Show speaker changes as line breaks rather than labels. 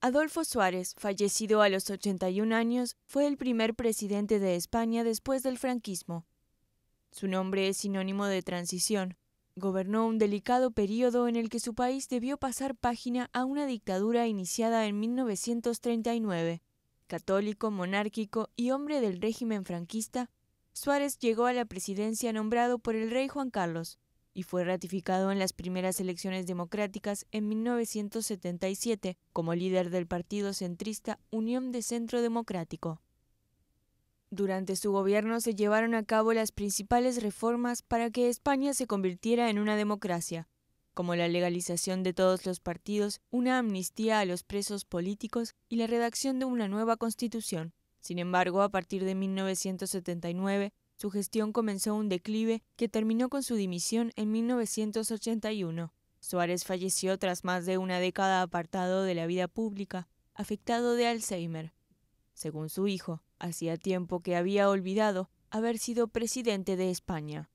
Adolfo Suárez, fallecido a los 81 años, fue el primer presidente de España después del franquismo. Su nombre es sinónimo de transición. Gobernó un delicado periodo en el que su país debió pasar página a una dictadura iniciada en 1939. Católico, monárquico y hombre del régimen franquista, Suárez llegó a la presidencia nombrado por el rey Juan Carlos y fue ratificado en las primeras elecciones democráticas en 1977 como líder del partido centrista Unión de Centro Democrático. Durante su gobierno se llevaron a cabo las principales reformas para que España se convirtiera en una democracia, como la legalización de todos los partidos, una amnistía a los presos políticos y la redacción de una nueva constitución. Sin embargo, a partir de 1979, su gestión comenzó un declive que terminó con su dimisión en 1981. Suárez falleció tras más de una década apartado de la vida pública, afectado de Alzheimer. Según su hijo, hacía tiempo que había olvidado haber sido presidente de España.